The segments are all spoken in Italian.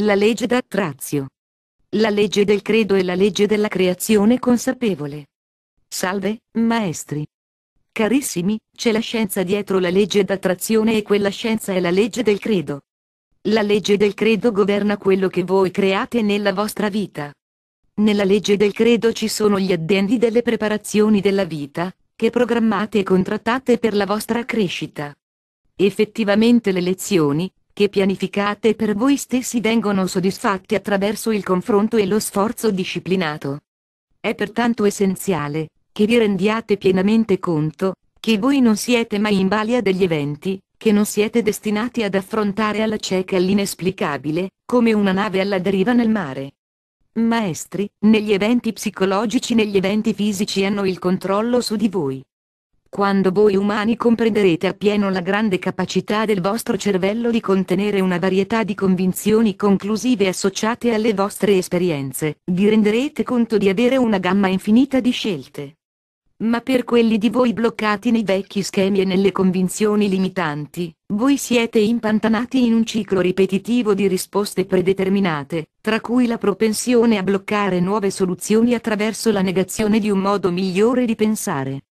La legge d'attrazione. La legge del credo e la legge della creazione consapevole. Salve, maestri. Carissimi, c'è la scienza dietro la legge d'attrazione e quella scienza è la legge del credo. La legge del credo governa quello che voi create nella vostra vita. Nella legge del credo ci sono gli addendi delle preparazioni della vita, che programmate e contrattate per la vostra crescita. Effettivamente le lezioni, che pianificate per voi stessi vengono soddisfatti attraverso il confronto e lo sforzo disciplinato. È pertanto essenziale, che vi rendiate pienamente conto, che voi non siete mai in balia degli eventi, che non siete destinati ad affrontare alla cieca l'inesplicabile, come una nave alla deriva nel mare. Maestri, negli eventi psicologici negli eventi fisici hanno il controllo su di voi. Quando voi umani comprenderete appieno la grande capacità del vostro cervello di contenere una varietà di convinzioni conclusive associate alle vostre esperienze, vi renderete conto di avere una gamma infinita di scelte. Ma per quelli di voi bloccati nei vecchi schemi e nelle convinzioni limitanti, voi siete impantanati in un ciclo ripetitivo di risposte predeterminate, tra cui la propensione a bloccare nuove soluzioni attraverso la negazione di un modo migliore di pensare.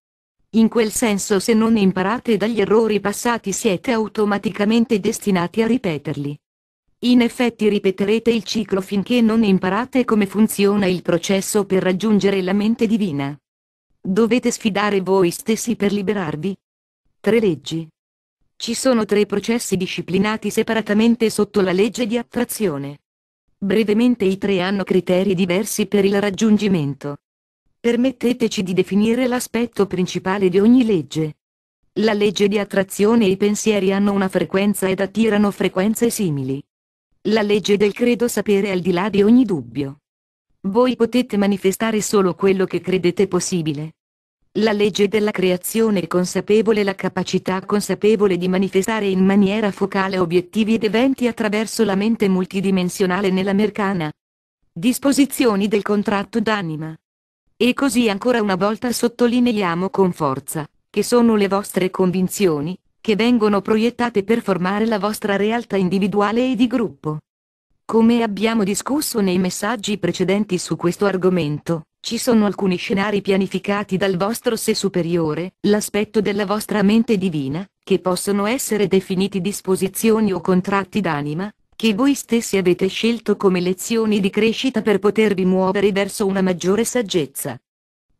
In quel senso se non imparate dagli errori passati siete automaticamente destinati a ripeterli. In effetti ripeterete il ciclo finché non imparate come funziona il processo per raggiungere la mente divina. Dovete sfidare voi stessi per liberarvi. Tre leggi. Ci sono tre processi disciplinati separatamente sotto la legge di attrazione. Brevemente i tre hanno criteri diversi per il raggiungimento. Permetteteci di definire l'aspetto principale di ogni legge. La legge di attrazione e i pensieri hanno una frequenza ed attirano frequenze simili. La legge del credo sapere al di là di ogni dubbio. Voi potete manifestare solo quello che credete possibile. La legge della creazione consapevole la capacità consapevole di manifestare in maniera focale obiettivi ed eventi attraverso la mente multidimensionale nella mercana. Disposizioni del contratto d'anima. E così ancora una volta sottolineiamo con forza, che sono le vostre convinzioni, che vengono proiettate per formare la vostra realtà individuale e di gruppo. Come abbiamo discusso nei messaggi precedenti su questo argomento, ci sono alcuni scenari pianificati dal vostro sé superiore, l'aspetto della vostra mente divina, che possono essere definiti disposizioni o contratti d'anima, che voi stessi avete scelto come lezioni di crescita per potervi muovere verso una maggiore saggezza.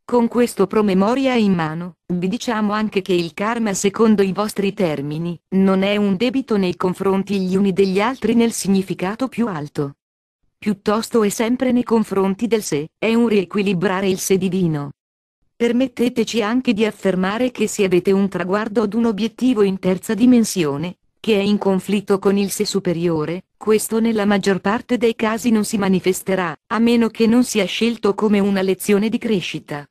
Con questo promemoria in mano, vi diciamo anche che il karma secondo i vostri termini, non è un debito nei confronti gli uni degli altri nel significato più alto. Piuttosto è sempre nei confronti del sé, è un riequilibrare il sé divino. Permetteteci anche di affermare che se avete un traguardo ad un obiettivo in terza dimensione, che è in conflitto con il sé superiore, questo nella maggior parte dei casi non si manifesterà, a meno che non sia scelto come una lezione di crescita.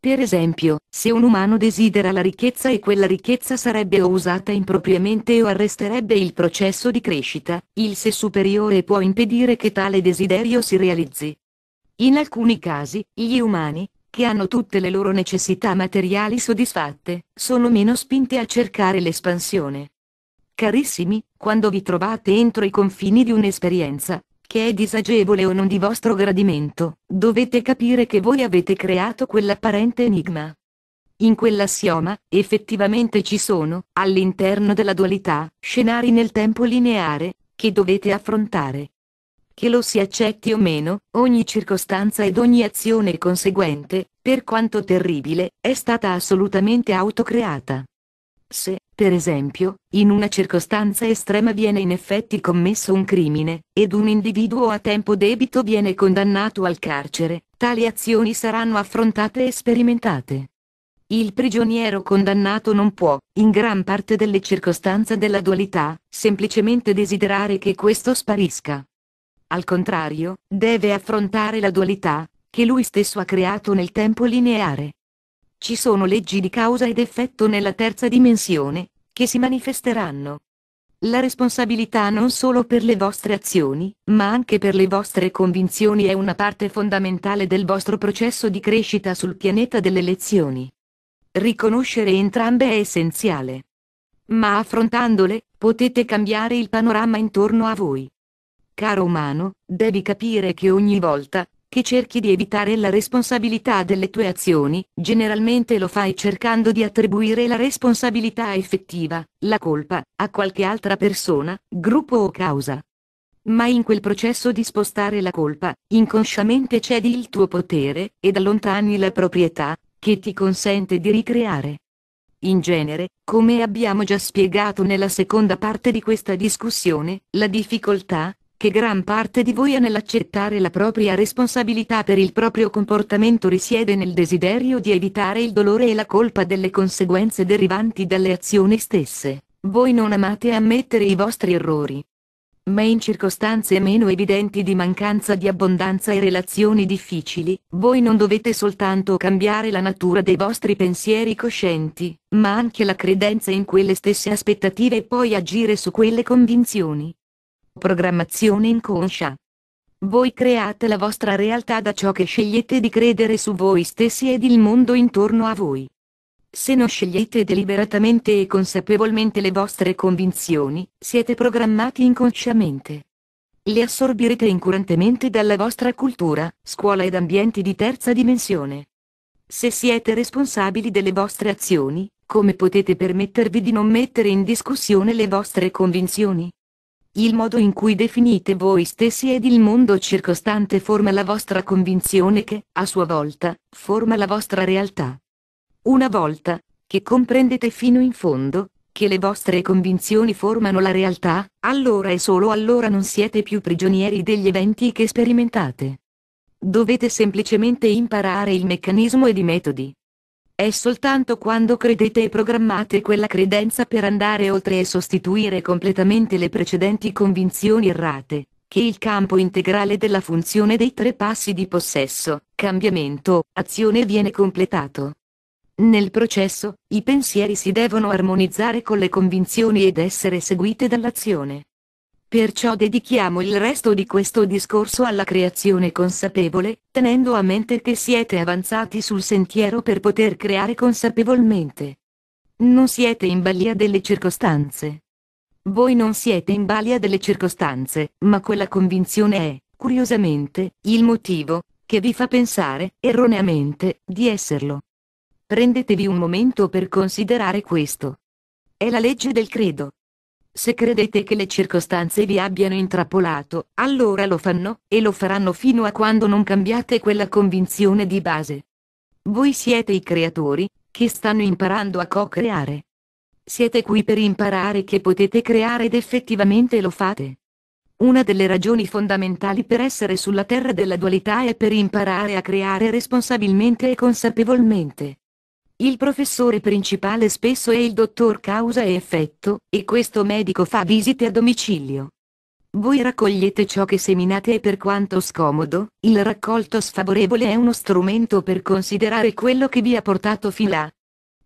Per esempio, se un umano desidera la ricchezza e quella ricchezza sarebbe o usata impropriamente o arresterebbe il processo di crescita, il sé superiore può impedire che tale desiderio si realizzi. In alcuni casi, gli umani, che hanno tutte le loro necessità materiali soddisfatte, sono meno spinti a cercare l'espansione. Carissimi, quando vi trovate entro i confini di un'esperienza, che è disagevole o non di vostro gradimento, dovete capire che voi avete creato quell'apparente enigma. In quell'assioma, effettivamente ci sono, all'interno della dualità, scenari nel tempo lineare, che dovete affrontare. Che lo si accetti o meno, ogni circostanza ed ogni azione conseguente, per quanto terribile, è stata assolutamente autocreata. Se, per esempio, in una circostanza estrema viene in effetti commesso un crimine, ed un individuo a tempo debito viene condannato al carcere, tali azioni saranno affrontate e sperimentate. Il prigioniero condannato non può, in gran parte delle circostanze della dualità, semplicemente desiderare che questo sparisca. Al contrario, deve affrontare la dualità, che lui stesso ha creato nel tempo lineare. Ci sono leggi di causa ed effetto nella terza dimensione, che si manifesteranno. La responsabilità non solo per le vostre azioni, ma anche per le vostre convinzioni è una parte fondamentale del vostro processo di crescita sul pianeta delle lezioni. Riconoscere entrambe è essenziale. Ma affrontandole, potete cambiare il panorama intorno a voi. Caro umano, devi capire che ogni volta, che cerchi di evitare la responsabilità delle tue azioni, generalmente lo fai cercando di attribuire la responsabilità effettiva, la colpa, a qualche altra persona, gruppo o causa. Ma in quel processo di spostare la colpa, inconsciamente cedi il tuo potere, ed allontani la proprietà, che ti consente di ricreare. In genere, come abbiamo già spiegato nella seconda parte di questa discussione, la difficoltà, che gran parte di voi ha nell'accettare la propria responsabilità per il proprio comportamento risiede nel desiderio di evitare il dolore e la colpa delle conseguenze derivanti dalle azioni stesse. Voi non amate ammettere i vostri errori. Ma in circostanze meno evidenti di mancanza di abbondanza e relazioni difficili, voi non dovete soltanto cambiare la natura dei vostri pensieri coscienti, ma anche la credenza in quelle stesse aspettative e poi agire su quelle convinzioni. Programmazione inconscia. Voi create la vostra realtà da ciò che scegliete di credere su voi stessi ed il mondo intorno a voi. Se non scegliete deliberatamente e consapevolmente le vostre convinzioni, siete programmati inconsciamente. Le assorbirete incurantemente dalla vostra cultura, scuola ed ambienti di terza dimensione. Se siete responsabili delle vostre azioni, come potete permettervi di non mettere in discussione le vostre convinzioni? Il modo in cui definite voi stessi ed il mondo circostante forma la vostra convinzione che, a sua volta, forma la vostra realtà. Una volta, che comprendete fino in fondo, che le vostre convinzioni formano la realtà, allora e solo allora non siete più prigionieri degli eventi che sperimentate. Dovete semplicemente imparare il meccanismo ed i metodi, è soltanto quando credete e programmate quella credenza per andare oltre e sostituire completamente le precedenti convinzioni errate, che il campo integrale della funzione dei tre passi di possesso, cambiamento, azione viene completato. Nel processo, i pensieri si devono armonizzare con le convinzioni ed essere seguite dall'azione. Perciò dedichiamo il resto di questo discorso alla creazione consapevole, tenendo a mente che siete avanzati sul sentiero per poter creare consapevolmente. Non siete in balia delle circostanze. Voi non siete in balia delle circostanze, ma quella convinzione è, curiosamente, il motivo, che vi fa pensare, erroneamente, di esserlo. Prendetevi un momento per considerare questo. È la legge del credo. Se credete che le circostanze vi abbiano intrappolato, allora lo fanno, e lo faranno fino a quando non cambiate quella convinzione di base. Voi siete i creatori, che stanno imparando a co-creare. Siete qui per imparare che potete creare ed effettivamente lo fate. Una delle ragioni fondamentali per essere sulla terra della dualità è per imparare a creare responsabilmente e consapevolmente. Il professore principale spesso è il dottor causa e effetto, e questo medico fa visite a domicilio. Voi raccogliete ciò che seminate e per quanto scomodo, il raccolto sfavorevole è uno strumento per considerare quello che vi ha portato fin là.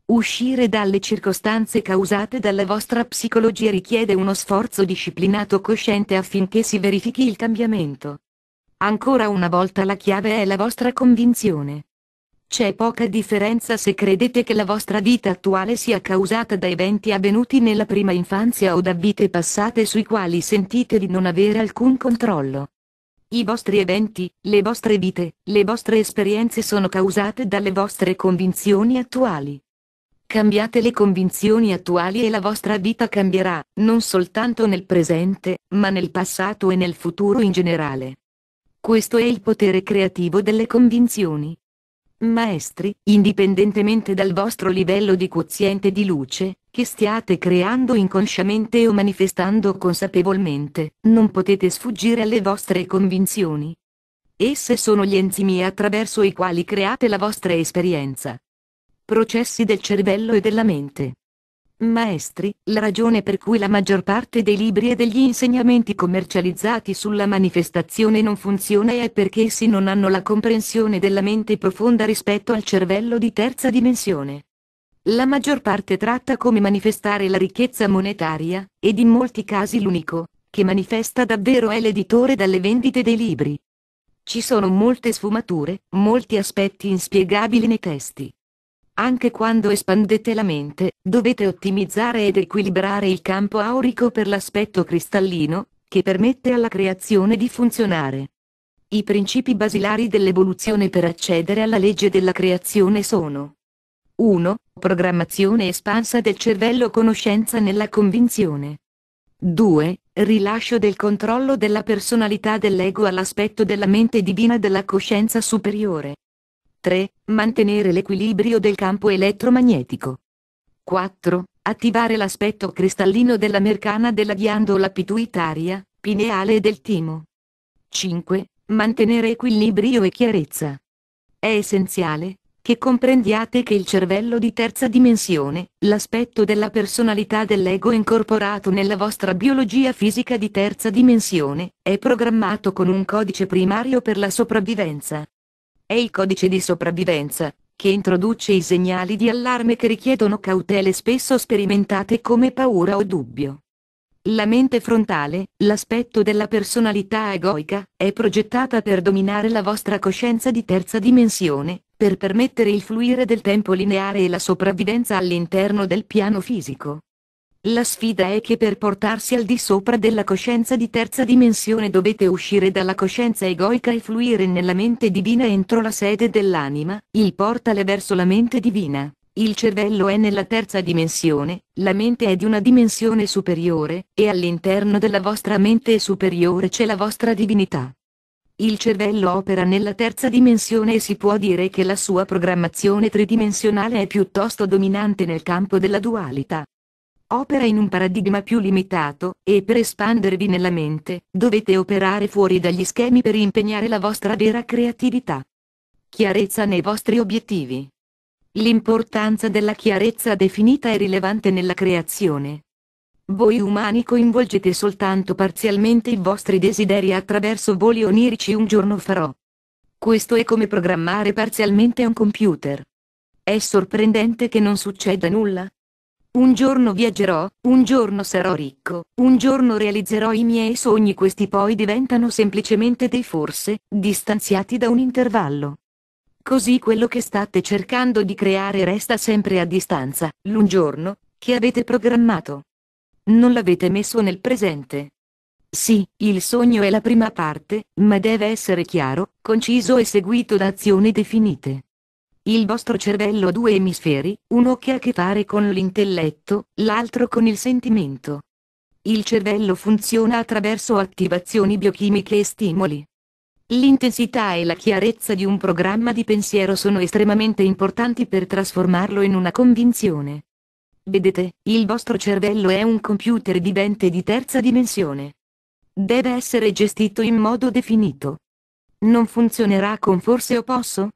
Uscire dalle circostanze causate dalla vostra psicologia richiede uno sforzo disciplinato cosciente affinché si verifichi il cambiamento. Ancora una volta la chiave è la vostra convinzione. C'è poca differenza se credete che la vostra vita attuale sia causata da eventi avvenuti nella prima infanzia o da vite passate sui quali sentite di non avere alcun controllo. I vostri eventi, le vostre vite, le vostre esperienze sono causate dalle vostre convinzioni attuali. Cambiate le convinzioni attuali e la vostra vita cambierà, non soltanto nel presente, ma nel passato e nel futuro in generale. Questo è il potere creativo delle convinzioni. Maestri, indipendentemente dal vostro livello di quoziente di luce, che stiate creando inconsciamente o manifestando consapevolmente, non potete sfuggire alle vostre convinzioni. Esse sono gli enzimi attraverso i quali create la vostra esperienza. Processi del cervello e della mente. Maestri, la ragione per cui la maggior parte dei libri e degli insegnamenti commercializzati sulla manifestazione non funziona è perché essi non hanno la comprensione della mente profonda rispetto al cervello di terza dimensione. La maggior parte tratta come manifestare la ricchezza monetaria, ed in molti casi l'unico, che manifesta davvero è l'editore dalle vendite dei libri. Ci sono molte sfumature, molti aspetti inspiegabili nei testi. Anche quando espandete la mente, dovete ottimizzare ed equilibrare il campo aurico per l'aspetto cristallino, che permette alla creazione di funzionare. I principi basilari dell'evoluzione per accedere alla legge della creazione sono 1. Programmazione espansa del cervello conoscenza nella convinzione. 2. Rilascio del controllo della personalità dell'ego all'aspetto della mente divina della coscienza superiore. 3. Mantenere l'equilibrio del campo elettromagnetico. 4. Attivare l'aspetto cristallino della mercana della ghiandola pituitaria, pineale e del timo. 5. Mantenere equilibrio e chiarezza. È essenziale che comprendiate che il cervello di terza dimensione, l'aspetto della personalità dell'ego incorporato nella vostra biologia fisica di terza dimensione, è programmato con un codice primario per la sopravvivenza. È il codice di sopravvivenza, che introduce i segnali di allarme che richiedono cautele spesso sperimentate come paura o dubbio. La mente frontale, l'aspetto della personalità egoica, è progettata per dominare la vostra coscienza di terza dimensione, per permettere il fluire del tempo lineare e la sopravvivenza all'interno del piano fisico. La sfida è che per portarsi al di sopra della coscienza di terza dimensione dovete uscire dalla coscienza egoica e fluire nella mente divina entro la sede dell'anima, il portale verso la mente divina. Il cervello è nella terza dimensione, la mente è di una dimensione superiore, e all'interno della vostra mente superiore c'è la vostra divinità. Il cervello opera nella terza dimensione e si può dire che la sua programmazione tridimensionale è piuttosto dominante nel campo della dualità, opera in un paradigma più limitato, e per espandervi nella mente, dovete operare fuori dagli schemi per impegnare la vostra vera creatività. Chiarezza nei vostri obiettivi. L'importanza della chiarezza definita è rilevante nella creazione. Voi umani coinvolgete soltanto parzialmente i vostri desideri attraverso voli onirici un giorno farò. Questo è come programmare parzialmente un computer. È sorprendente che non succeda nulla, un giorno viaggerò, un giorno sarò ricco, un giorno realizzerò i miei sogni. Questi poi diventano semplicemente dei forse, distanziati da un intervallo. Così quello che state cercando di creare resta sempre a distanza, l'un giorno, che avete programmato. Non l'avete messo nel presente. Sì, il sogno è la prima parte, ma deve essere chiaro, conciso e seguito da azioni definite. Il vostro cervello ha due emisferi, uno che ha a che fare con l'intelletto, l'altro con il sentimento. Il cervello funziona attraverso attivazioni biochimiche e stimoli. L'intensità e la chiarezza di un programma di pensiero sono estremamente importanti per trasformarlo in una convinzione. Vedete, il vostro cervello è un computer vivente di terza dimensione. Deve essere gestito in modo definito. Non funzionerà con forse o posso?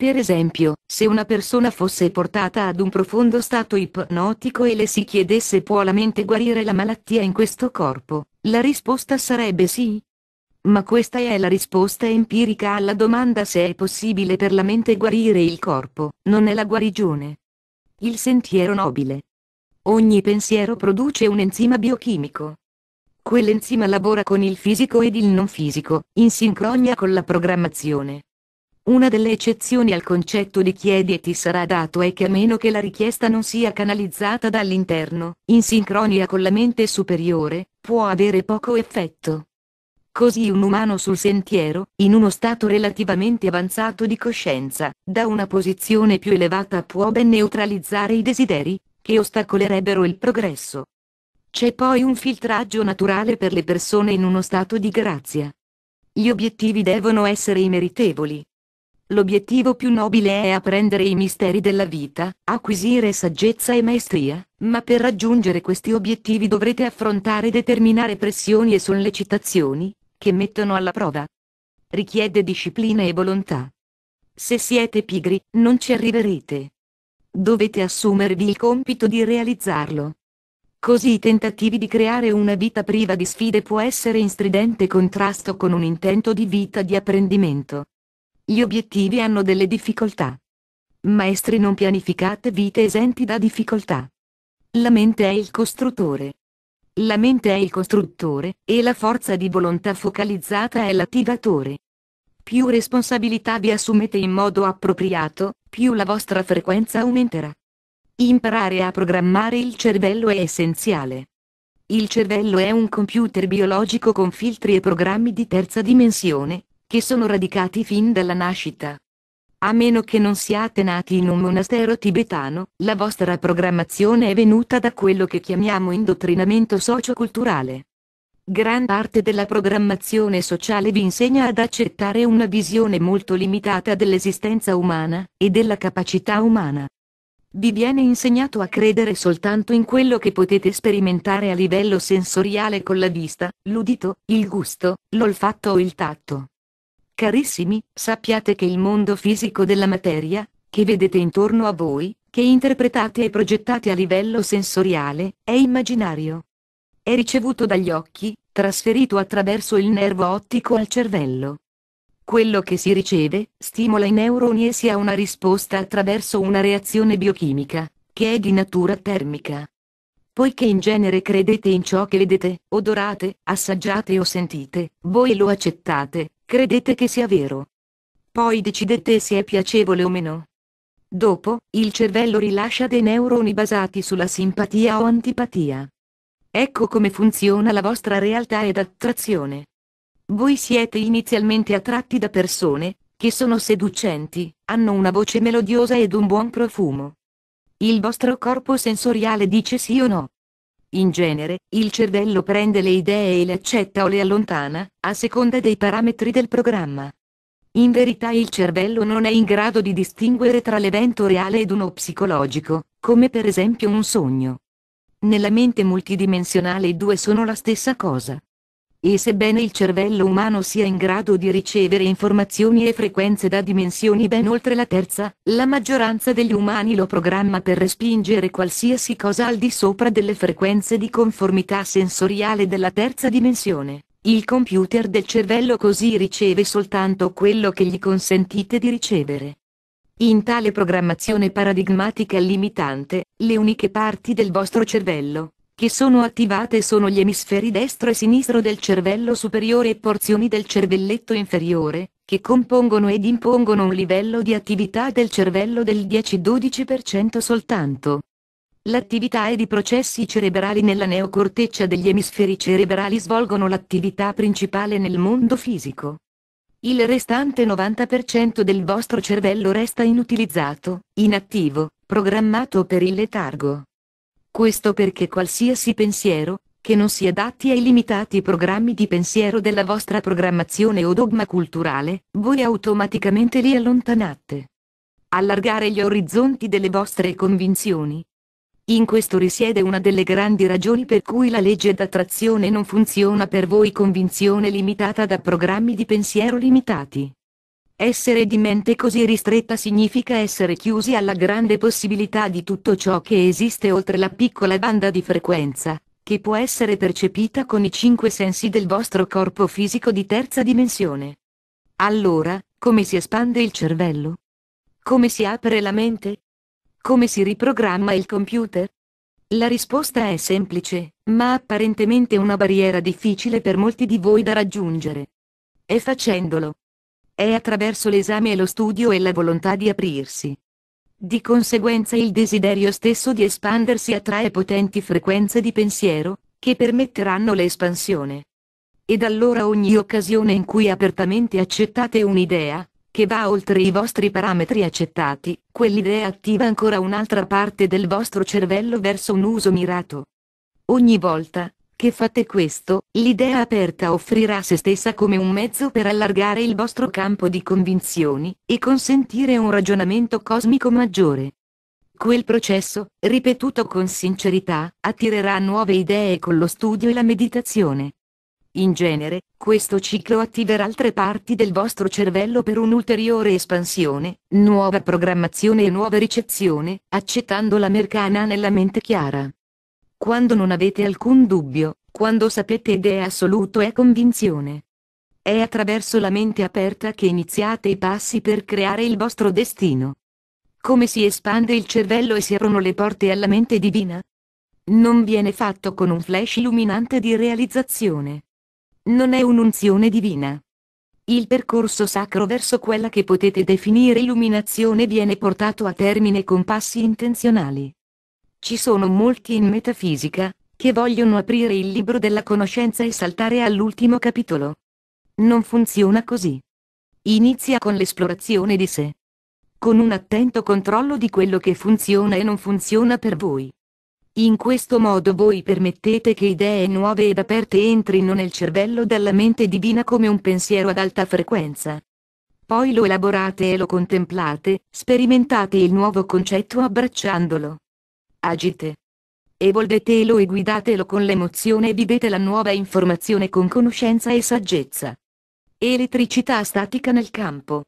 Per esempio, se una persona fosse portata ad un profondo stato ipnotico e le si chiedesse può la mente guarire la malattia in questo corpo, la risposta sarebbe sì. Ma questa è la risposta empirica alla domanda se è possibile per la mente guarire il corpo, non è la guarigione. Il sentiero nobile. Ogni pensiero produce un enzima biochimico. Quell'enzima lavora con il fisico ed il non fisico, in sincronia con la programmazione. Una delle eccezioni al concetto di chiedi e ti sarà dato è che a meno che la richiesta non sia canalizzata dall'interno, in sincronia con la mente superiore, può avere poco effetto. Così un umano sul sentiero, in uno stato relativamente avanzato di coscienza, da una posizione più elevata può ben neutralizzare i desideri, che ostacolerebbero il progresso. C'è poi un filtraggio naturale per le persone in uno stato di grazia. Gli obiettivi devono essere i meritevoli, L'obiettivo più nobile è apprendere i misteri della vita, acquisire saggezza e maestria, ma per raggiungere questi obiettivi dovrete affrontare determinate pressioni e sollecitazioni, che mettono alla prova. Richiede disciplina e volontà. Se siete pigri, non ci arriverete. Dovete assumervi il compito di realizzarlo. Così i tentativi di creare una vita priva di sfide può essere in stridente contrasto con un intento di vita di apprendimento. Gli obiettivi hanno delle difficoltà. Maestri non pianificate vite esenti da difficoltà. La mente è il costruttore. La mente è il costruttore, e la forza di volontà focalizzata è l'attivatore. Più responsabilità vi assumete in modo appropriato, più la vostra frequenza aumenterà. Imparare a programmare il cervello è essenziale. Il cervello è un computer biologico con filtri e programmi di terza dimensione, che sono radicati fin dalla nascita. A meno che non siate nati in un monastero tibetano, la vostra programmazione è venuta da quello che chiamiamo indottrinamento socioculturale. Gran parte della programmazione sociale vi insegna ad accettare una visione molto limitata dell'esistenza umana e della capacità umana. Vi viene insegnato a credere soltanto in quello che potete sperimentare a livello sensoriale con la vista, l'udito, il gusto, l'olfatto o il tatto. Carissimi, sappiate che il mondo fisico della materia, che vedete intorno a voi, che interpretate e progettate a livello sensoriale, è immaginario. È ricevuto dagli occhi, trasferito attraverso il nervo ottico al cervello. Quello che si riceve, stimola i neuroni e si ha una risposta attraverso una reazione biochimica, che è di natura termica. Poiché in genere credete in ciò che vedete, odorate, assaggiate o sentite, voi lo accettate, Credete che sia vero. Poi decidete se è piacevole o meno. Dopo, il cervello rilascia dei neuroni basati sulla simpatia o antipatia. Ecco come funziona la vostra realtà ed attrazione. Voi siete inizialmente attratti da persone, che sono seducenti, hanno una voce melodiosa ed un buon profumo. Il vostro corpo sensoriale dice sì o no. In genere, il cervello prende le idee e le accetta o le allontana, a seconda dei parametri del programma. In verità il cervello non è in grado di distinguere tra l'evento reale ed uno psicologico, come per esempio un sogno. Nella mente multidimensionale i due sono la stessa cosa. E sebbene il cervello umano sia in grado di ricevere informazioni e frequenze da dimensioni ben oltre la terza, la maggioranza degli umani lo programma per respingere qualsiasi cosa al di sopra delle frequenze di conformità sensoriale della terza dimensione. Il computer del cervello così riceve soltanto quello che gli consentite di ricevere. In tale programmazione paradigmatica limitante, le uniche parti del vostro cervello, che sono attivate sono gli emisferi destro e sinistro del cervello superiore e porzioni del cervelletto inferiore, che compongono ed impongono un livello di attività del cervello del 10-12% soltanto. L'attività ed i processi cerebrali nella neocorteccia degli emisferi cerebrali svolgono l'attività principale nel mondo fisico. Il restante 90% del vostro cervello resta inutilizzato, inattivo, programmato per il letargo. Questo perché qualsiasi pensiero, che non si adatti ai limitati programmi di pensiero della vostra programmazione o dogma culturale, voi automaticamente li allontanate. Allargare gli orizzonti delle vostre convinzioni. In questo risiede una delle grandi ragioni per cui la legge d'attrazione non funziona per voi convinzione limitata da programmi di pensiero limitati. Essere di mente così ristretta significa essere chiusi alla grande possibilità di tutto ciò che esiste oltre la piccola banda di frequenza, che può essere percepita con i cinque sensi del vostro corpo fisico di terza dimensione. Allora, come si espande il cervello? Come si apre la mente? Come si riprogramma il computer? La risposta è semplice, ma apparentemente una barriera difficile per molti di voi da raggiungere. E facendolo, è attraverso l'esame e lo studio e la volontà di aprirsi. Di conseguenza il desiderio stesso di espandersi attrae potenti frequenze di pensiero, che permetteranno l'espansione. Ed allora ogni occasione in cui apertamente accettate un'idea, che va oltre i vostri parametri accettati, quell'idea attiva ancora un'altra parte del vostro cervello verso un uso mirato. Ogni volta, che fate questo, l'idea aperta offrirà se stessa come un mezzo per allargare il vostro campo di convinzioni, e consentire un ragionamento cosmico maggiore. Quel processo, ripetuto con sincerità, attirerà nuove idee con lo studio e la meditazione. In genere, questo ciclo attiverà altre parti del vostro cervello per un'ulteriore espansione, nuova programmazione e nuova ricezione, accettando la mercana nella mente chiara. Quando non avete alcun dubbio, quando sapete ed è assoluto è convinzione. È attraverso la mente aperta che iniziate i passi per creare il vostro destino. Come si espande il cervello e si aprono le porte alla mente divina? Non viene fatto con un flash illuminante di realizzazione. Non è un'unzione divina. Il percorso sacro verso quella che potete definire illuminazione viene portato a termine con passi intenzionali. Ci sono molti in metafisica, che vogliono aprire il libro della conoscenza e saltare all'ultimo capitolo. Non funziona così. Inizia con l'esplorazione di sé. Con un attento controllo di quello che funziona e non funziona per voi. In questo modo voi permettete che idee nuove ed aperte entrino nel cervello dalla mente divina come un pensiero ad alta frequenza. Poi lo elaborate e lo contemplate, sperimentate il nuovo concetto abbracciandolo agite. Evolvetelo e guidatelo con l'emozione e vivete la nuova informazione con conoscenza e saggezza. Elettricità statica nel campo.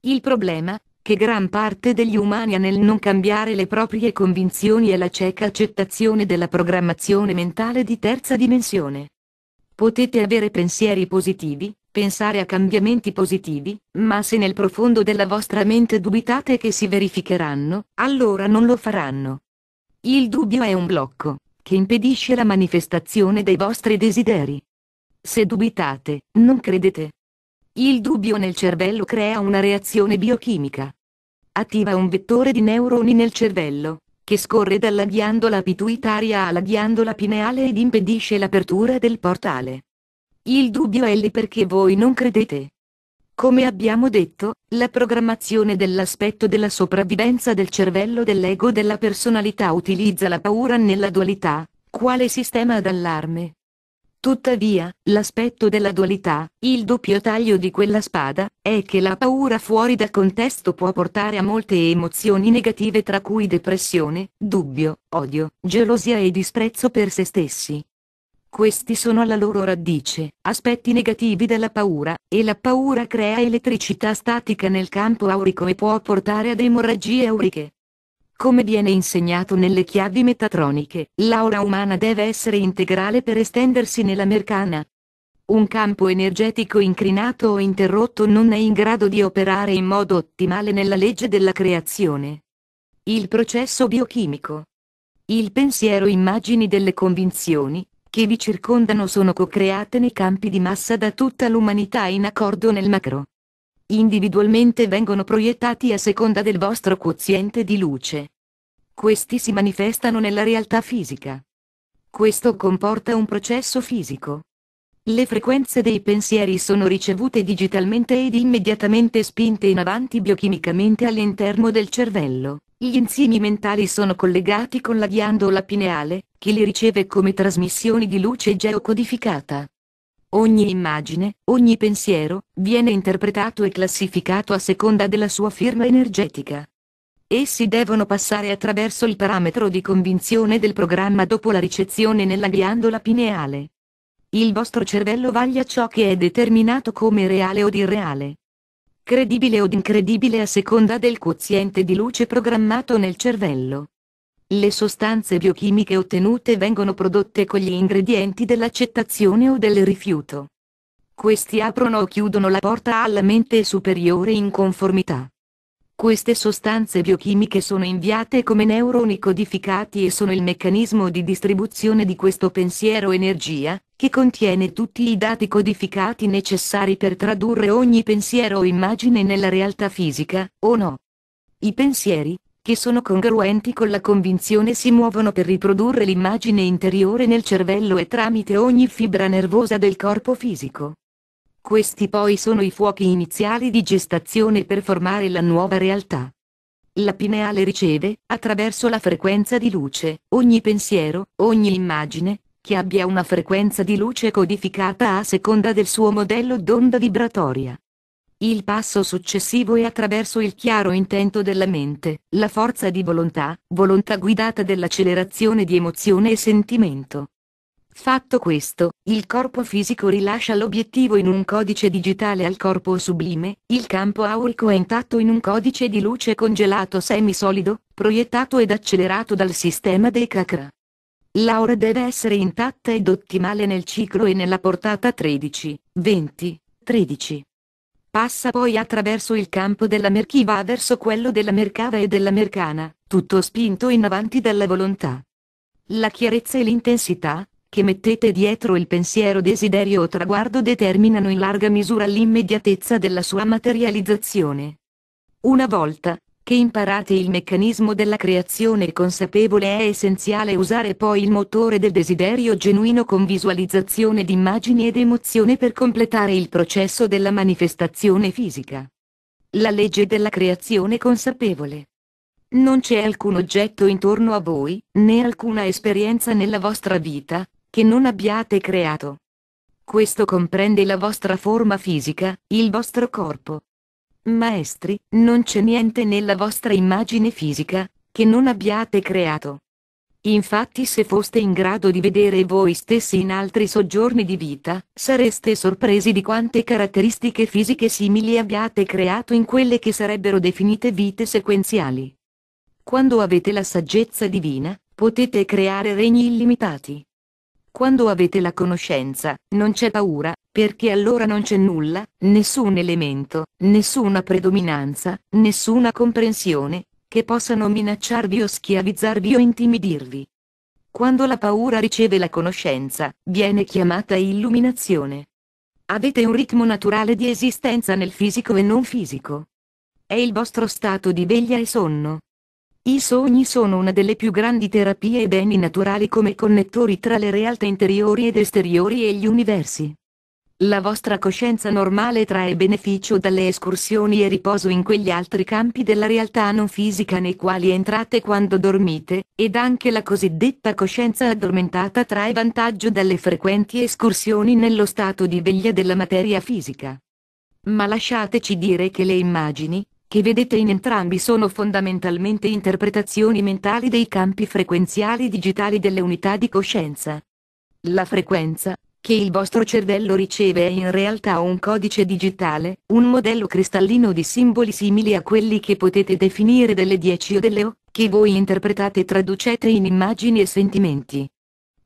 Il problema, che gran parte degli umani ha nel non cambiare le proprie convinzioni è la cieca accettazione della programmazione mentale di terza dimensione. Potete avere pensieri positivi, pensare a cambiamenti positivi, ma se nel profondo della vostra mente dubitate che si verificheranno, allora non lo faranno. Il dubbio è un blocco, che impedisce la manifestazione dei vostri desideri. Se dubitate, non credete. Il dubbio nel cervello crea una reazione biochimica. Attiva un vettore di neuroni nel cervello, che scorre dalla ghiandola pituitaria alla ghiandola pineale ed impedisce l'apertura del portale. Il dubbio è lì perché voi non credete. Come abbiamo detto, la programmazione dell'aspetto della sopravvivenza del cervello dell'ego della personalità utilizza la paura nella dualità, quale sistema d'allarme. Tuttavia, l'aspetto della dualità, il doppio taglio di quella spada, è che la paura fuori da contesto può portare a molte emozioni negative tra cui depressione, dubbio, odio, gelosia e disprezzo per se stessi. Questi sono alla loro radice, aspetti negativi della paura, e la paura crea elettricità statica nel campo aurico e può portare ad emorragie auriche. Come viene insegnato nelle chiavi metatroniche, l'aura umana deve essere integrale per estendersi nella mercana. Un campo energetico incrinato o interrotto non è in grado di operare in modo ottimale nella legge della creazione. Il processo biochimico. Il pensiero immagini delle convinzioni, che vi circondano sono co-create nei campi di massa da tutta l'umanità in accordo nel macro. Individualmente vengono proiettati a seconda del vostro quoziente di luce. Questi si manifestano nella realtà fisica. Questo comporta un processo fisico. Le frequenze dei pensieri sono ricevute digitalmente ed immediatamente spinte in avanti biochimicamente all'interno del cervello. Gli enzimi mentali sono collegati con la ghiandola pineale, che li riceve come trasmissioni di luce geocodificata. Ogni immagine, ogni pensiero, viene interpretato e classificato a seconda della sua firma energetica. Essi devono passare attraverso il parametro di convinzione del programma dopo la ricezione nella ghiandola pineale. Il vostro cervello vaglia ciò che è determinato come reale o irreale credibile o incredibile a seconda del quoziente di luce programmato nel cervello. Le sostanze biochimiche ottenute vengono prodotte con gli ingredienti dell'accettazione o del rifiuto. Questi aprono o chiudono la porta alla mente superiore in conformità. Queste sostanze biochimiche sono inviate come neuroni codificati e sono il meccanismo di distribuzione di questo pensiero energia, che contiene tutti i dati codificati necessari per tradurre ogni pensiero o immagine nella realtà fisica, o no. I pensieri, che sono congruenti con la convinzione si muovono per riprodurre l'immagine interiore nel cervello e tramite ogni fibra nervosa del corpo fisico. Questi poi sono i fuochi iniziali di gestazione per formare la nuova realtà. La pineale riceve, attraverso la frequenza di luce, ogni pensiero, ogni immagine, che abbia una frequenza di luce codificata a seconda del suo modello d'onda vibratoria. Il passo successivo è attraverso il chiaro intento della mente, la forza di volontà, volontà guidata dall'accelerazione di emozione e sentimento. Fatto questo, il corpo fisico rilascia l'obiettivo in un codice digitale al corpo sublime, il campo aurico è intatto in un codice di luce congelato semisolido, proiettato ed accelerato dal sistema dei cacra. L'aura deve essere intatta ed ottimale nel ciclo e nella portata 13, 20, 13. Passa poi attraverso il campo della Merkiva verso quello della Merkava e della Mercana, tutto spinto in avanti dalla volontà. La chiarezza e l'intensità, che mettete dietro il pensiero desiderio o traguardo determinano in larga misura l'immediatezza della sua materializzazione. Una volta, che imparate il meccanismo della creazione consapevole è essenziale usare poi il motore del desiderio genuino con visualizzazione di immagini ed emozione per completare il processo della manifestazione fisica. La legge della creazione consapevole. Non c'è alcun oggetto intorno a voi, né alcuna esperienza nella vostra vita, che non abbiate creato. Questo comprende la vostra forma fisica, il vostro corpo, Maestri, non c'è niente nella vostra immagine fisica, che non abbiate creato. Infatti se foste in grado di vedere voi stessi in altri soggiorni di vita, sareste sorpresi di quante caratteristiche fisiche simili abbiate creato in quelle che sarebbero definite vite sequenziali. Quando avete la saggezza divina, potete creare regni illimitati. Quando avete la conoscenza, non c'è paura, perché allora non c'è nulla, nessun elemento, nessuna predominanza, nessuna comprensione, che possano minacciarvi o schiavizzarvi o intimidirvi. Quando la paura riceve la conoscenza, viene chiamata illuminazione. Avete un ritmo naturale di esistenza nel fisico e non fisico. È il vostro stato di veglia e sonno. I sogni sono una delle più grandi terapie e beni naturali come connettori tra le realtà interiori ed esteriori e gli universi. La vostra coscienza normale trae beneficio dalle escursioni e riposo in quegli altri campi della realtà non fisica nei quali entrate quando dormite, ed anche la cosiddetta coscienza addormentata trae vantaggio dalle frequenti escursioni nello stato di veglia della materia fisica. Ma lasciateci dire che le immagini, che vedete in entrambi sono fondamentalmente interpretazioni mentali dei campi frequenziali digitali delle unità di coscienza. La frequenza, che il vostro cervello riceve è in realtà un codice digitale, un modello cristallino di simboli simili a quelli che potete definire delle 10 o delle O, che voi interpretate e traducete in immagini e sentimenti.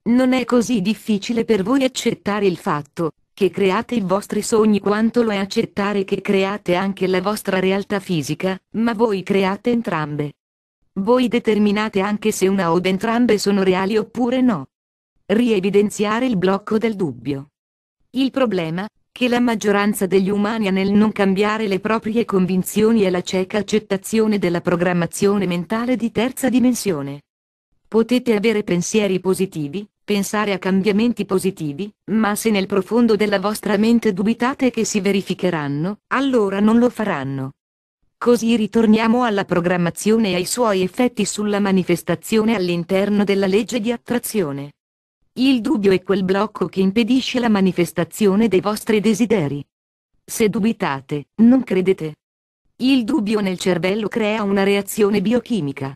Non è così difficile per voi accettare il fatto che create i vostri sogni quanto lo è accettare che create anche la vostra realtà fisica, ma voi create entrambe. Voi determinate anche se una o entrambe sono reali oppure no. Rievidenziare il blocco del dubbio. Il problema, che la maggioranza degli umani ha nel non cambiare le proprie convinzioni è la cieca accettazione della programmazione mentale di terza dimensione. Potete avere pensieri positivi, pensare a cambiamenti positivi, ma se nel profondo della vostra mente dubitate che si verificheranno, allora non lo faranno. Così ritorniamo alla programmazione e ai suoi effetti sulla manifestazione all'interno della legge di attrazione. Il dubbio è quel blocco che impedisce la manifestazione dei vostri desideri. Se dubitate, non credete. Il dubbio nel cervello crea una reazione biochimica.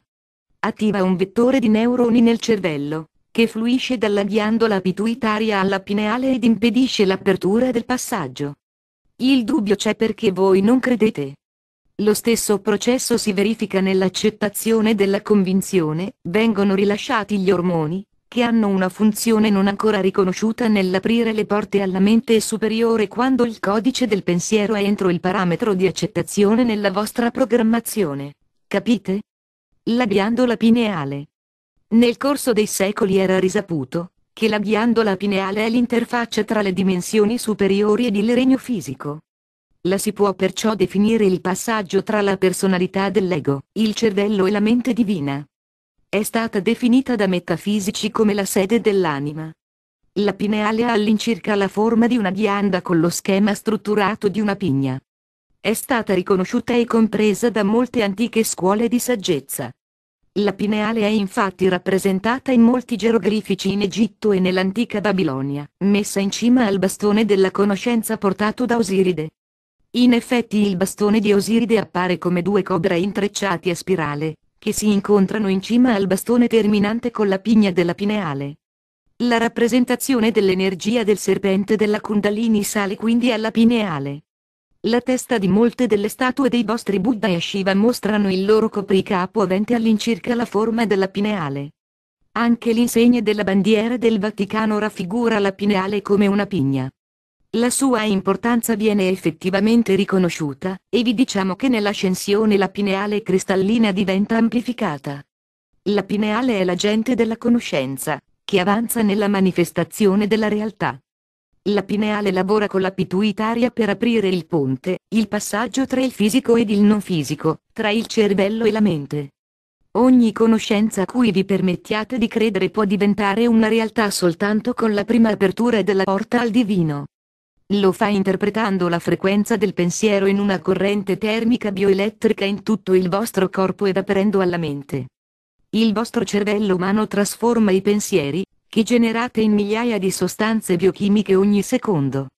Attiva un vettore di neuroni nel cervello, che fluisce dalla ghiandola pituitaria alla pineale ed impedisce l'apertura del passaggio. Il dubbio c'è perché voi non credete. Lo stesso processo si verifica nell'accettazione della convinzione, vengono rilasciati gli ormoni, che hanno una funzione non ancora riconosciuta nell'aprire le porte alla mente superiore quando il codice del pensiero è entro il parametro di accettazione nella vostra programmazione. Capite? La ghiandola pineale nel corso dei secoli era risaputo che la ghiandola pineale è l'interfaccia tra le dimensioni superiori ed il regno fisico. La si può perciò definire il passaggio tra la personalità dell'ego, il cervello e la mente divina. È stata definita da metafisici come la sede dell'anima. La pineale ha all'incirca la forma di una ghianda con lo schema strutturato di una pigna. È stata riconosciuta e compresa da molte antiche scuole di saggezza. La pineale è infatti rappresentata in molti geroglifici in Egitto e nell'antica Babilonia, messa in cima al bastone della conoscenza portato da Osiride. In effetti il bastone di Osiride appare come due cobra intrecciati a spirale, che si incontrano in cima al bastone terminante con la pigna della pineale. La rappresentazione dell'energia del serpente della Kundalini sale quindi alla pineale. La testa di molte delle statue dei vostri Buddha e Shiva mostrano il loro copricapo avente all'incirca la forma della pineale. Anche l'insegna della bandiera del Vaticano raffigura la pineale come una pigna. La sua importanza viene effettivamente riconosciuta, e vi diciamo che nell'ascensione la pineale cristallina diventa amplificata. La pineale è l'agente della conoscenza, che avanza nella manifestazione della realtà. La Pineale lavora con la pituitaria per aprire il ponte, il passaggio tra il fisico ed il non fisico, tra il cervello e la mente. Ogni conoscenza a cui vi permettiate di credere può diventare una realtà soltanto con la prima apertura della porta al divino. Lo fa interpretando la frequenza del pensiero in una corrente termica bioelettrica in tutto il vostro corpo ed aprendo alla mente. Il vostro cervello umano trasforma i pensieri, che generate in migliaia di sostanze biochimiche ogni secondo.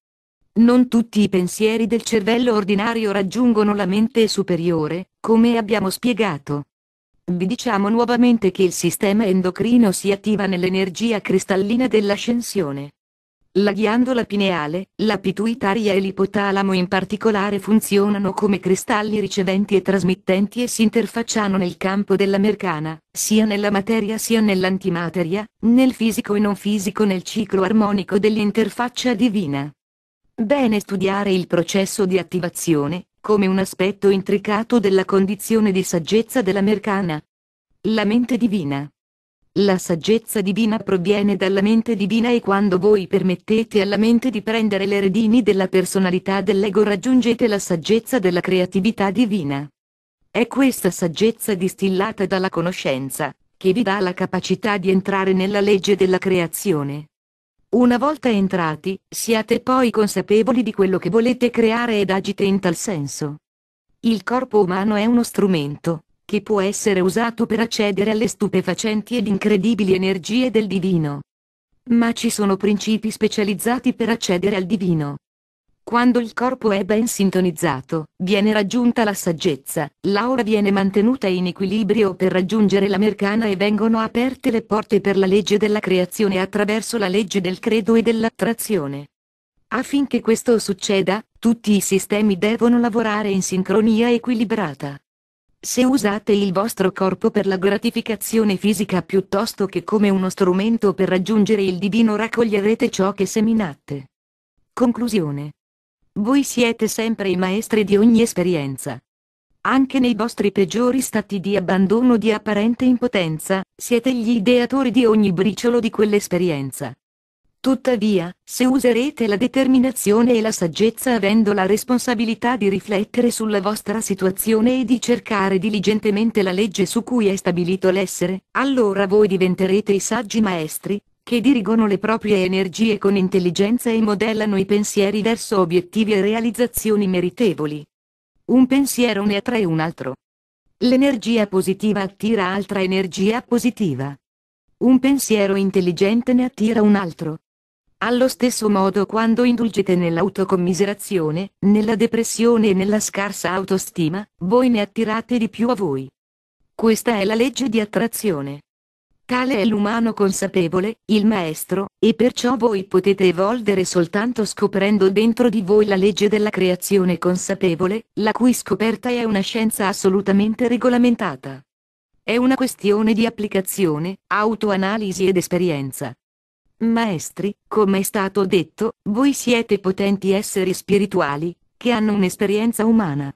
Non tutti i pensieri del cervello ordinario raggiungono la mente superiore, come abbiamo spiegato. Vi diciamo nuovamente che il sistema endocrino si attiva nell'energia cristallina dell'ascensione. La ghiandola pineale, la pituitaria e l'ipotalamo in particolare funzionano come cristalli riceventi e trasmittenti e si interfacciano nel campo della mercana, sia nella materia sia nell'antimateria, nel fisico e non fisico nel ciclo armonico dell'interfaccia divina. Bene studiare il processo di attivazione, come un aspetto intricato della condizione di saggezza della mercana. La mente divina. La saggezza divina proviene dalla mente divina e quando voi permettete alla mente di prendere le redini della personalità dell'ego raggiungete la saggezza della creatività divina. È questa saggezza distillata dalla conoscenza, che vi dà la capacità di entrare nella legge della creazione. Una volta entrati, siate poi consapevoli di quello che volete creare ed agite in tal senso. Il corpo umano è uno strumento, che può essere usato per accedere alle stupefacenti ed incredibili energie del divino. Ma ci sono principi specializzati per accedere al divino. Quando il corpo è ben sintonizzato, viene raggiunta la saggezza, l'aura viene mantenuta in equilibrio per raggiungere la mercana e vengono aperte le porte per la legge della creazione attraverso la legge del credo e dell'attrazione. Affinché questo succeda, tutti i sistemi devono lavorare in sincronia equilibrata. Se usate il vostro corpo per la gratificazione fisica piuttosto che come uno strumento per raggiungere il divino raccoglierete ciò che seminate. Conclusione. Voi siete sempre i maestri di ogni esperienza. Anche nei vostri peggiori stati di abbandono di apparente impotenza, siete gli ideatori di ogni briciolo di quell'esperienza. Tuttavia, se userete la determinazione e la saggezza avendo la responsabilità di riflettere sulla vostra situazione e di cercare diligentemente la legge su cui è stabilito l'essere, allora voi diventerete i saggi maestri, che dirigono le proprie energie con intelligenza e modellano i pensieri verso obiettivi e realizzazioni meritevoli. Un pensiero ne attrae un altro. L'energia positiva attira altra energia positiva. Un pensiero intelligente ne attira un altro, allo stesso modo quando indulgete nell'autocommiserazione, nella depressione e nella scarsa autostima, voi ne attirate di più a voi. Questa è la legge di attrazione. Tale è l'umano consapevole, il maestro, e perciò voi potete evolvere soltanto scoprendo dentro di voi la legge della creazione consapevole, la cui scoperta è una scienza assolutamente regolamentata. È una questione di applicazione, autoanalisi ed esperienza. Maestri, come è stato detto, voi siete potenti esseri spirituali, che hanno un'esperienza umana.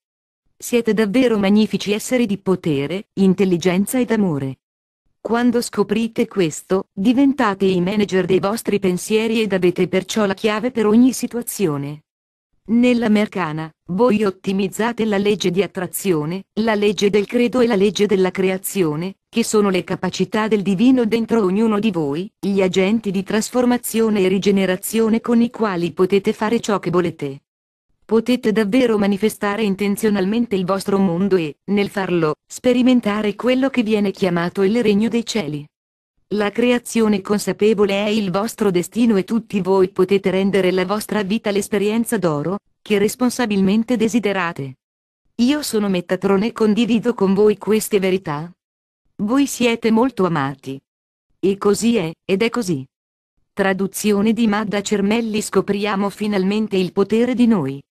Siete davvero magnifici esseri di potere, intelligenza ed amore. Quando scoprite questo, diventate i manager dei vostri pensieri ed avete perciò la chiave per ogni situazione. Nella Mercana, voi ottimizzate la legge di attrazione, la legge del credo e la legge della creazione, che sono le capacità del divino dentro ognuno di voi, gli agenti di trasformazione e rigenerazione con i quali potete fare ciò che volete. Potete davvero manifestare intenzionalmente il vostro mondo e, nel farlo, sperimentare quello che viene chiamato il regno dei cieli. La creazione consapevole è il vostro destino e tutti voi potete rendere la vostra vita l'esperienza d'oro, che responsabilmente desiderate. Io sono Metatron e condivido con voi queste verità, voi siete molto amati. E così è, ed è così. Traduzione di Madda Cermelli Scopriamo finalmente il potere di noi.